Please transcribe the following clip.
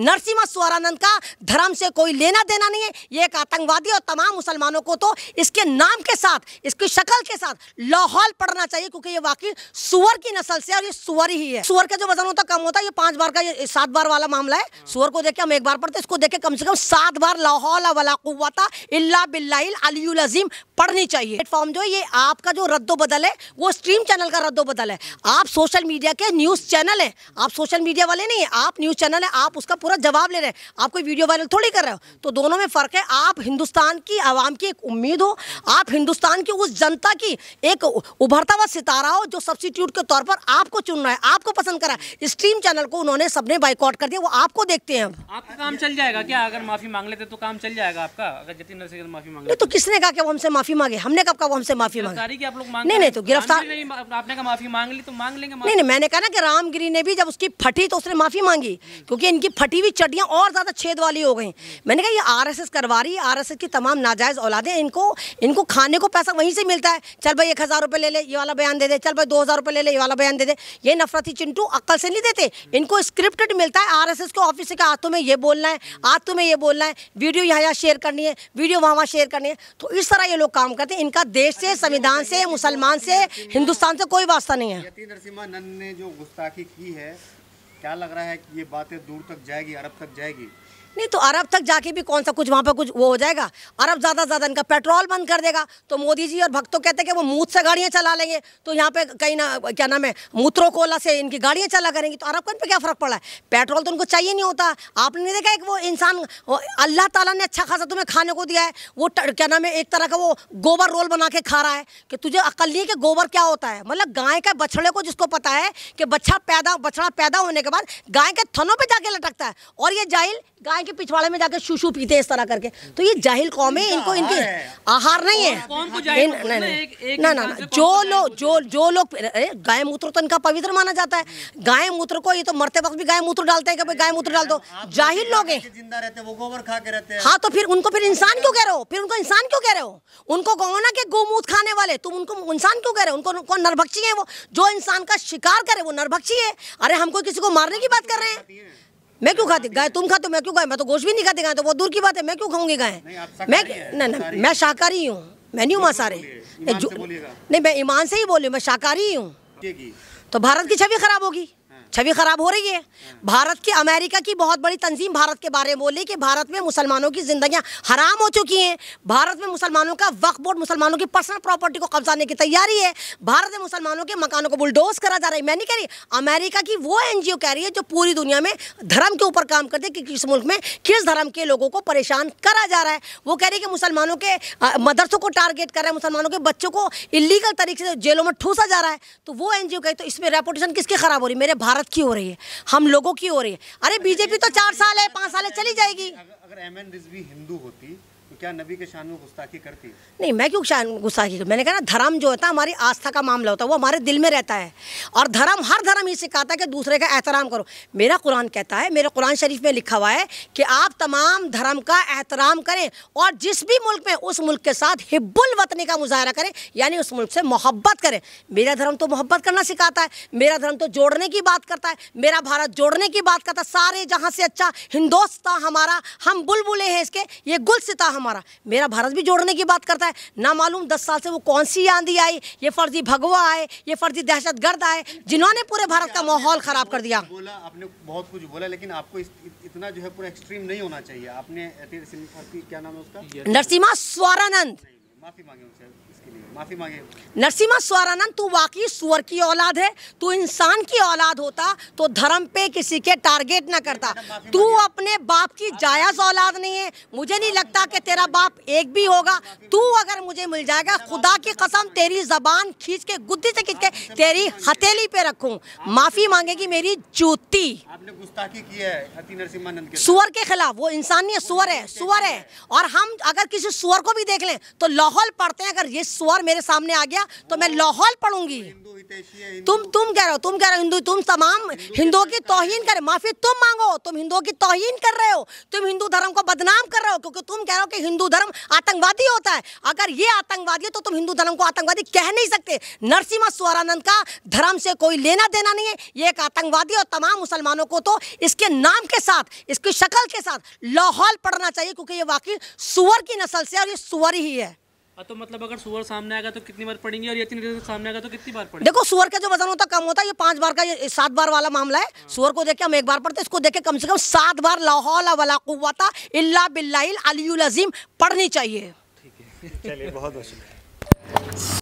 नरसिम्हा स्वरानंद का धर्म से कोई लेना देना नहीं है ये एक आतंकवादी और तमाम मुसलमानों को तो इसके नाम के साथ इसकी शक्ल के साथ लाहौल पढ़ना चाहिए क्योंकि ये वाकई सुअर की नस्ल से और ये सुअर ही है सुअर का जो वजन होता कम होता है ये पांच बार का ये सात बार वाला मामला है सुअर को देखे हम एक बार पढ़ते इसको देखे कम से कम सात बार लाहौल वलाकुवता इला बिल्लाइल अलीम पढ़नी चाहिए प्लेटफॉर्म जो ये आपका जो रद्दो बदल है वो स्ट्रीम चैनल का रद्दो बदल है आप सोशल मीडिया के न्यूज़ चैनल है आप सोशल मीडिया वाले नहीं है आप न्यूज़ चैनल है आप उसका पूरा जवाब ले रहे हैं आप कोई वीडियो वायरल थोड़ी कर रहे हो तो दोनों में फ़र्क है आप हिंदुस्तान की आवाम की एक उम्मीद हो आप हिंदुस्तान की उस जनता की एक उभरता हुआ सितारा हो जो सब्सिट्यूट के तौर पर आपको चुन रहा है आपको पसंद करा है स्ट्रीम चैनल को उन्होंने सबने बाइकआउट कर दिया वो आपको देखते हैं आपका काम चल जाएगा क्या अगर माफ़ी मांग लेते तो काम चल जाएगा आपका अगर जतिन से माफ़ी मांगे तो, तो किसने कहा कि वो हमसे माफ़ी मांगे हमने कब कहा वो हमसे माफ़ी मांगे आप लोग नहीं नहीं तो गिरफ्तार आपने कहा माफ़ी मांग ली तो मांग लेंगे नहीं नहीं मैंने कहा ना कि रामगिरी ने भी जब उसकी फटी तो उसने माफ़ी मांगी क्योंकि इनकी इनकी फटी हुई चटियाँ और ज़्यादा छेद वाली हो गई मैंने कहा ये आरएसएस करवा रही है आरएसएस की तमाम नाजायज़ औलादें इनको इनको खाने को पैसा वहीं से मिलता है चल भाई एक हज़ार रुपये ले ले ये वाला बयान दे दे चल भाई दो हज़ार रुपये ले ले ये वाला बयान दे दे ये नफरती चिंटू अक्ल से नहीं देते इनको स्क्रिप्टेड मिलता है आर के ऑफिस के हाथों में ये बोलना है हाथों में ये बोलना है वीडियो यहाँ यहाँ शेयर करनी है वीडियो वहाँ वहाँ शेयर करनी है तो इस तरह ये लोग काम करते हैं इनका देश से संविधान से मुसलमान से हिंदुस्तान से कोई वास्ता नहीं है नरसिम्हा नंद ने जो गुस्ताखी की है क्या लग रहा है कि ये बातें दूर तक जाएगी अरब तक जाएगी नहीं तो अरब तक जाके भी कौन सा कुछ वहाँ पर कुछ वो हो जाएगा अरब ज़्यादा ज़्यादा इनका पेट्रोल बंद कर देगा तो मोदी जी और भक्तों कहते हैं कि वो मूत से गाड़ियाँ चला लेंगे तो यहाँ पे कहीं ना क्या नाम है मूत्रों कोला से इनकी गाड़ियाँ चला करेंगी तो अरब पर क्या फ़र्क पड़ा है पेट्रोल तो उनको चाहिए नहीं होता आपने नहीं देखा एक वो इंसान अल्लाह तला ने अच्छा खासा तुम्हें खाने को दिया है वो क्या नाम है एक तरह का वो गोबर रोल बना के खा रहा है कि तुझे अकल नहीं कि गोबर क्या होता है मतलब गाय का बछड़े को जिसको पता है कि बच्चा पैदा बछड़ा पैदा होने के बाद गाय के थनों पर जाके लटकता है और ये जाहिल गाय के पिछवाड़े में जाकर शुशु पीते इस तरह करके तो ये जाहिल कौम है इनको इनके आहार नहीं है नहीं ना ना जो लोग जो जो लोग गाय मूत्र तो इनका पवित्र माना जाता है गाय मूत्र को ये तो मरते वक्त भी गाय मूत्र डालते हैं कि गाय मूत्र डाल दो तो जाहिल लोग हैं जिंदा रहते वो गोबर खा के रहते हैं हाँ तो फिर उनको फिर इंसान क्यों कह रहे हो फिर उनको इंसान क्यों कह रहे हो उनको कहो ना कि गोमूत खाने वाले तुम उनको इंसान क्यों कह रहे हो उनको कौन नरभक्षी है वो जो इंसान का शिकार करे वो नरभक्षी है अरे हमको किसी को मारने की बात कर रहे हैं मैं क्यों खाती गाय तुम खाते हो मैं क्यों गाय मैं तो गोश्त भी नहीं खाते गाय तो बहुत दूर की बात है मैं क्यों खाऊंगी गाय मैं मैं शाकाहारी हूँ मैं नहीं हूँ मांसाहारी नहीं मैं ईमान से ही बोली मैं शाकाहारी हूँ तो भारत की छवि खराब होगी छवि खराब हो रही है भारत की अमेरिका की बहुत बड़ी तंजीम भारत के बारे में बोली कि भारत में मुसलमानों की जिंदगियां हराम हो चुकी हैं भारत में मुसलमानों का वक्फ बोर्ड मुसलमानों की पर्सनल प्रॉपर्टी को कब्जाने की तैयारी है भारत में मुसलमानों के मकानों को बुलडोज करा जा रहा है मैं नहीं कह रही अमेरिका की वो एन कह रही है जो पूरी दुनिया में धर्म के ऊपर काम करते कि किस मुल्क में किस धर्म के लोगों को परेशान करा जा रहा है वो कह रही है कि मुसलमानों के मदरसों को टारगेट कर रहा है मुसलमानों के बच्चों को इलीगल तरीके से जेलों में ठूसा जा रहा है तो वो एन कह रही तो इसमें रेपुटेशन किसकी खराब हो रही मेरे भारत भारत की हो रही है हम लोगों की हो रही है अरे बीजेपी तो चार साल है पाँच साल है चली जाएगी अगर एम एन रिजवी हिंदू होती क्या नबी के शान में गुस्ताखी करती है नहीं मैं क्यों शान गुस्ताखी मैंने कहा ना धर्म जो होता है हमारी आस्था का मामला होता है वो हमारे दिल में रहता है और धर्म हर धर्म ये सिखाता है कि दूसरे का एहतराम करो मेरा कुरान कहता है मेरे कुरान शरीफ में लिखा हुआ है कि आप तमाम धर्म का एहतराम करें और जिस भी मुल्क में उस मुल्क के साथ हिब्बुल वतनी का मुजाहरा करें यानी उस मुल्क से मोहब्बत करें मेरा धर्म तो मोहब्बत करना सिखाता है मेरा धर्म तो जोड़ने की बात करता है मेरा भारत जोड़ने की बात करता है सारे जहाँ से अच्छा हिंदोस्तान हमारा हम बुलबुलें हैं इसके ये गुलसिता हमारा हमारा मेरा भारत भी जोड़ने की बात करता है ना मालूम दस साल से वो कौन सी आंधी आई ये फर्जी भगवा आए ये फर्जी दहशत गर्द आए जिन्होंने पूरे भारत का माहौल खराब कर दिया बोला आपने बहुत कुछ बोला लेकिन आपको इतना जो है पूरा एक्सट्रीम नहीं होना चाहिए आपने क्या नाम है उसका नरसिम्हा स्वरानंद माफी मांगे इसके लिए नरसिम्हा स्वरानंद तू वाकई सुअर की औलाद है तू इंसान की औलाद होता तो धर्म पे किसी के टारगेट ना करता तू अपने बाप की जायज़ औलाद नहीं है मुझे नहीं लगता कि तेरा बाप एक भी होगा तू अगर मुझे मिल जाएगा खुदा की कसम तेरी जबान खींच के गुद्दी से खींच के तेरी हथेली पे रखू माफ़ी मांगेगी मेरी जूती आपने गुस्ताखी की है नरसिम्हानंद सुअर के खिलाफ वो इंसानियत सुअर है सुअर है और हम अगर किसी सुअर को भी देख ले तो लॉ लाहौल पढ़ते हैं अगर ये स्वर मेरे सामने आ गया तो मैं लाहौल पढ़ूंगी तुम तुम कह रहे हो तुम कह रहे हो हिंदू तुम तमाम हिंदुओं की तोहिन करे माफी तुम मांगो तुम हिंदुओं की तोहिन कर रहे हो तुम हिंदू धर्म को बदनाम कर रहे हो क्योंकि तुम कह रहे हो कि हिंदू धर्म आतंकवादी होता है अगर ये आतंकवादी है तो तुम हिंदू धर्म को आतंकवादी कह नहीं सकते नरसिम्हा स्वरानंद का धर्म से कोई लेना देना नहीं है ये एक आतंकवादी और तमाम मुसलमानों को तो इसके नाम के साथ इसकी शक्ल के साथ लाहौल पढ़ना चाहिए क्योंकि ये वाकई सुअर की नस्ल से और ये सुअर ही है हाँ, तो मतलब अगर सुअर सामने आएगा तो कितनी बार पड़ेंगे और यतीन रिजल्ट सामने आएगा तो कितनी बार पड़ेंगे देखो सुअर का जो वजन होता कम होता है ये पांच बार का ये सात बार वाला मामला है हाँ। सुअर को देखे हम एक बार पढ़ते इसको देखे कम से कम सात बार लाहौल वाला कुवाता इल्ला बिल्लाइल अलीम पढ़नी चाहिए ठीक है चलिए बहुत बहुत शुक्रिया